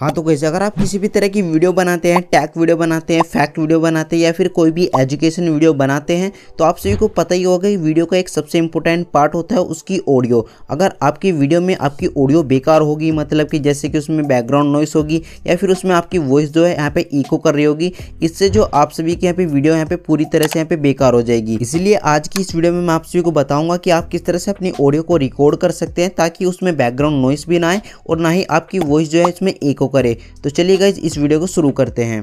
हाँ तो कैसे अगर आप किसी भी तरह की वीडियो बनाते हैं टैक वीडियो बनाते हैं फैक्ट वीडियो बनाते हैं या फिर कोई भी एजुकेशन वीडियो बनाते हैं तो आप सभी को पता ही होगा कि वीडियो का एक सबसे इंपॉर्टेंट पार्ट होता है उसकी ऑडियो अगर आपकी वीडियो में आपकी ऑडियो बेकार होगी मतलब कि जैसे कि उसमें बैकग्राउंड नॉइस होगी या फिर उसमें आपकी वॉइस जो है यहाँ पे ईको कर रही होगी इससे जो आप सभी की यहाँ पे वीडियो यहाँ पे पूरी तरह से यहाँ पे बेकार हो जाएगी इसीलिए आज की इस वीडियो में मैं आप सभी को बताऊंगा कि आप किस तरह से अपनी ऑडियो को रिकॉर्ड कर सकते हैं ताकि उसमें बैकग्राउंड नॉइस भी ना आए और ना ही आपकी वॉइस जो है इसमें ईको करे तो चलिए गाइज इस वीडियो को शुरू करते हैं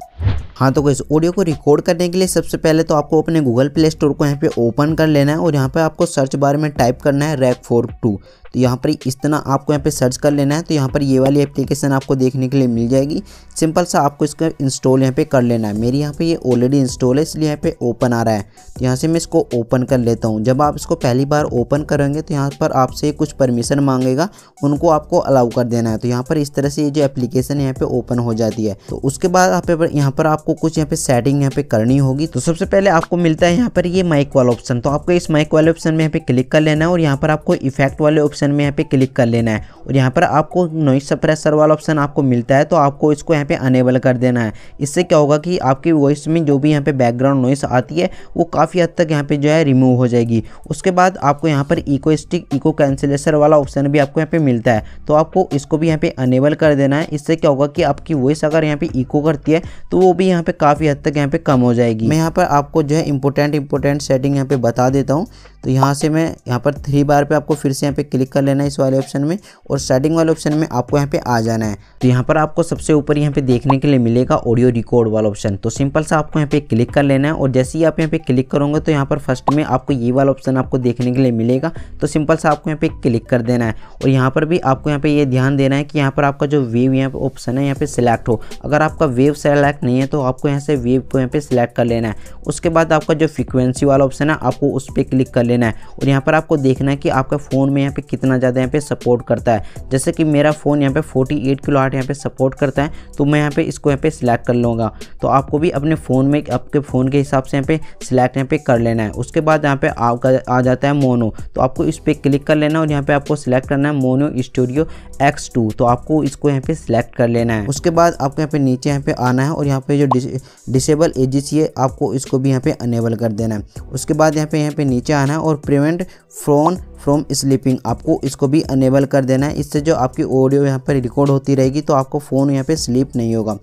हाँ तो गैस ऑडियो को रिकॉर्ड करने के लिए सबसे पहले तो आपको अपने गूगल प्ले स्टोर को यहाँ पे ओपन कर लेना है और यहाँ पे आपको सर्च बार में टाइप करना है रैक फोर टू तो यहाँ पर इस तरह आपको यहाँ पे सर्च कर लेना है तो यहाँ पर ये वाली एप्लीकेशन आपको देखने के लिए मिल जाएगी सिंपल सा आपको इसका इंस्टॉल यहाँ पे कर लेना है मेरी यहाँ पे ये ऑलरेडी इंस्टॉल है इसलिए यहाँ पे ओपन आ रहा है तो यहाँ से मैं इसको ओपन कर लेता हूँ जब आप इसको पहली बार ओपन करेंगे तो यहाँ पर आपसे कुछ परमिशन मांगेगा उनको आपको अलाउ कर देना है तो यहाँ पर इस तरह से ये जो एप्लीकेशन ऑप्शन यहाँ पे ओपन हो जाती है तो उसके बाद आप यहाँ पर आपको कुछ यहाँ पे सेटिंग यहाँ पे करनी होगी तो सबसे पहले आपको मिलता है यहाँ पर ये माइक वाला ऑप्शन तो आपको इस माइक वाले ऑप्शन में यहाँ पे क्लिक कर लेना है और यहाँ पर आपको इफेक्ट वाले ऑप्शन में यहाँ पे क्लिक कर लेना है और यहाँ पर आपको नॉइस सप्रेसर वाला ऑप्शन आपको मिलता है तो आपको इसको यहाँ पे अनेबल कर देना है इससे क्या होगा कि आपकी वॉइस में जो भी यहाँ पे बैकग्राउंड नॉइस आती है वो काफ़ी हद तक यहाँ पे जो है रिमूव हो जाएगी उसके बाद आपको यहाँ पर इको स्टिक इको कैंसिलेसर वाला ऑप्शन भी आपको यहाँ पे मिलता है तो आपको इसको भी यहाँ पे अनेबल कर देना है इससे क्या होगा कि आपकी वॉइस अगर यहाँ पे इको करती है तो वो भी यहाँ पे काफ़ी हद तक यहाँ पे कम हो जाएगी मैं यहाँ पर आपको जो है इंपोर्टेंट इंपोर्टेंट सेटिंग यहाँ पे बता देता हूँ तो यहाँ से मैं यहाँ पर थ्री बार पे आपको फिर से यहाँ पे क्लिक कर लेना है इस वाले ऑप्शन में और स्टार्टिंग वाले ऑप्शन में आपको यहाँ पे आ जाना है तो यहाँ पर आपको सबसे ऊपर यहाँ पे देखने के लिए मिलेगा ऑडियो रिकॉर्ड वाला ऑप्शन तो सिंपल सा आपको यहाँ पे क्लिक कर लेना है और जैसे ही आप यहाँ पे क्लिक करोगे तो यहाँ पर फर्स्ट में आपको ये वाला ऑप्शन आपको देखने के लिए मिलेगा तो सिंपल सा आपको यहाँ पे क्लिक कर देना है और यहाँ पर भी आपको यहाँ पे ये ध्यान देना है कि यहाँ पर आपका जो वेव यहाँ पे ऑप्शन है यहाँ पे सिलेक्ट हो अगर आपका वेव सेलेक्ट नहीं है तो आपको यहाँ से वेव को यहाँ पे सिलेक्ट कर लेना है उसके बाद आपका जो फ्रिक्वेंसी वाला ऑप्शन है आपको उस पर क्लिक कर लेना लेना है और यहाँ पर आपको देखना है कि आपका फ़ोन में यहाँ पे कितना ज़्यादा यहाँ पे सपोर्ट करता है जैसे कि मेरा फ़ोन यहाँ पे 48 एट किलो आठ यहाँ पर सपोर्ट करता है तो मैं यहाँ पे इसको यहाँ पे सिलेक्ट कर लूँगा तो आपको भी अपने फ़ोन में आपके फ़ोन के हिसाब से यहाँ पे सिलेक्ट यहाँ पे कर लेना है उसके बाद यहाँ पे आपका आ जाता है मोनो तो आपको इस पर क्लिक कर लेना और यहाँ पर आपको सिलेक्ट करना है मोनो स्टूडियो एक्स तो आपको इसको यहाँ पर सिलेक्ट कर लेना है उसके बाद आपको यहाँ पर नीचे यहाँ पर आना है और यहाँ पर जो डिसेबल एजिस है आपको इसको भी यहाँ पर अनेबल कर देना है उसके बाद यहाँ पर यहाँ पर नीचे आना है है और प्रिवेंट फ्रोन फ्रॉम स्लीपिंग आपको इसको भी अनेबल कर देना है इससे जो आपकी ऑडियो यहाँ पर रिकॉर्ड होती रहेगी तो आपको फ़ोन यहाँ पे स्लीप नहीं होगा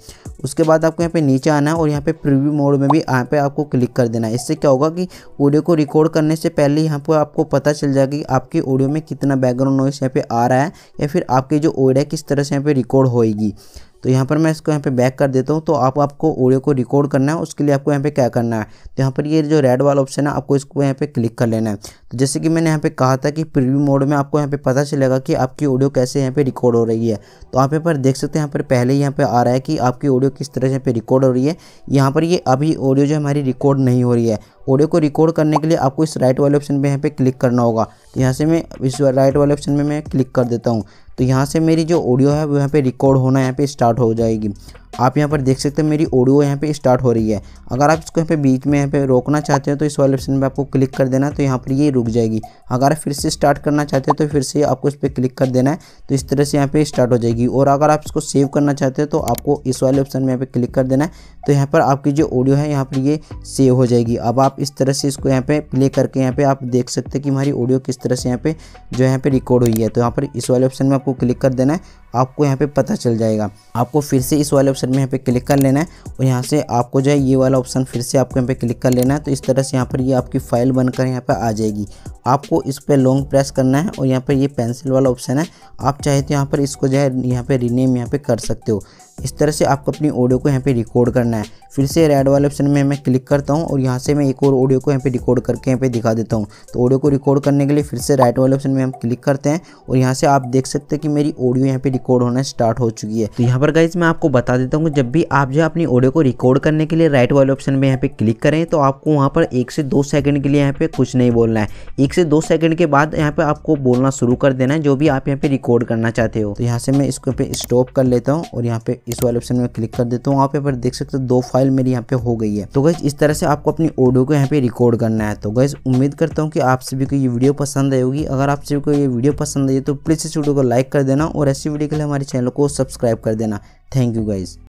उसके बाद आपको यहाँ पे नीचे आना है और यहाँ पे प्रीव्यू मोड में भी यहाँ पे आपको क्लिक कर देना है इससे क्या होगा कि ऑडियो को रिकॉर्ड करने से पहले यहाँ पर आपको पता चल जाएगा कि आपकी ऑडियो में कितना बैकग्राउंड नॉइस यहाँ पे आ रहा है या फिर आपकी जो ऑडियो है किस तरह से यहाँ पर रिकॉर्ड होएगी तो यहाँ पर मैं इसको यहाँ पे बैक कर देता हूँ तो आप आपको ऑडियो को रिकॉर्ड करना है उसके लिए आपको यहाँ पे क्या करना है तो यहाँ पर ये जो रेड वाला ऑप्शन है आपको इसको यहाँ पे क्लिक कर लेना है तो जैसे कि मैंने यहाँ पे कहा था कि प्रीव्यू मोड में आपको यहाँ पे पता चलेगा कि आपकी ऑडियो कैसे यहाँ पे रिकॉर्ड हो रही है तो आप यहाँ पर देख सकते हैं यहाँ पर पहले यहाँ पर आ रहा है कि आपकी ऑडियो किस तरह से यहाँ पर रिकॉर्ड हो रही है यहाँ पर ये अभी ऑडियो जो हमारी रिकॉर्ड नहीं हो रही है ऑडियो को रिकॉर्ड करने के लिए आपको इस राइट वाले ऑप्शन पर यहाँ पर क्लिक करना होगा तो यहाँ से मैं इस राइट वाले ऑप्शन में मैं क्लिक कर देता हूँ तो यहाँ से मेरी जो ऑडियो है वो यहाँ पे रिकॉर्ड होना यहाँ पे स्टार्ट हो जाएगी आप यहाँ पर देख सकते हैं मेरी ऑडियो यहाँ पे स्टार्ट हो रही है अगर आप इसको यहाँ पे बीच में यहाँ पे रोकना चाहते हो तो इस वाले ऑप्शन पे आपको क्लिक कर देना तो यहाँ पर ये रुक जाएगी अगर आप फिर से स्टार्ट करना चाहते हो तो फिर से आपको इस पर क्लिक कर देना है तो इस तरह से यहाँ पर स्टार्ट हो जाएगी और अगर आप इसको सेव करना चाहते हो तो आपको इस वाले ऑप्शन में यहाँ पर क्लिक कर देना है तो यहाँ पर आपकी जो ऑडियो है यहाँ पर ये सेव हो जाएगी अब आप इस तरह से इसको यहाँ पर प्ले करके यहाँ पर आप देख सकते हैं कि हमारी ऑडियो किस तरह से यहाँ पर जो यहाँ पर रिकॉर्ड हुई है तो यहाँ पर इस वाले ऑप्शन में आपको क्लिक कर देना है आपको यहाँ पर पता चल जाएगा आपको फिर से इस वाले ऑप्शन ऑप्शन में यहाँ पे क्लिक कर लेना है और यहाँ से आपको जो है ये वाला ऑप्शन फिर से आपको यहाँ पे क्लिक कर लेना है तो इस तरह से यहाँ पर ये आपकी फाइल बनकर यहाँ पे आ जाएगी आपको इस पर लॉन्ग प्रेस करना है और यहाँ पर ये पेंसिल वाला ऑप्शन है आप चाहे तो यहाँ पर इसको जो है यहाँ पर रीनेम यहाँ पर कर सकते हो इस तरह से आपको अपनी ऑडियो को यहाँ पे रिकॉर्ड करना है फिर से रेड वाले ऑप्शन में मैं क्लिक करता हूँ और यहाँ से मैं एक और ऑडियो को यहाँ पे रिकॉर्ड करके यहाँ पे दिखा देता हूँ तो ऑडियो को रिकॉर्ड करने के लिए फिर से राइट वाले ऑप्शन में हम क्लिक करते हैं और यहाँ से आप देख सकते हैं कि मेरी ऑडियो यहाँ पे रिकॉर्ड होना स्टार्ट हो चुकी है तो यहाँ पर गाइज मैं आपको बता देता हूँ जब भी आप जो अपनी ऑडियो को रिकॉर्ड करने के लिए राइट वाले ऑप्शन में यहाँ पे क्लिक करें तो आपको वहाँ पर एक से दो सेकंड के लिए यहाँ पे कुछ नहीं बोलना है एक से दो सेकंड के बाद यहाँ पे आपको बोलना शुरू कर देना है जो भी आप यहाँ पे रिकॉर्ड करना चाहते हो तो यहाँ से मैं इसको पे स्टॉप कर लेता हूँ और यहाँ पे इस वाले ऑप्शन में क्लिक कर देता हूँ आप यहाँ पर देख सकते हो दो फाइल मेरी यहाँ पे हो गई है तो गैस इस तरह से आपको अपनी ऑडियो को यहाँ पे रिकॉर्ड करना है तो गैस उम्मीद करता हूँ कि आप सभी को ये वीडियो पसंद आई होगी अगर आप सभी को ये वीडियो पसंद आई तो प्लीज़ इस वीडियो को लाइक कर देना और ऐसी वीडियो के लिए हमारे चैनल को सब्सक्राइब कर देना थैंक यू गाइज़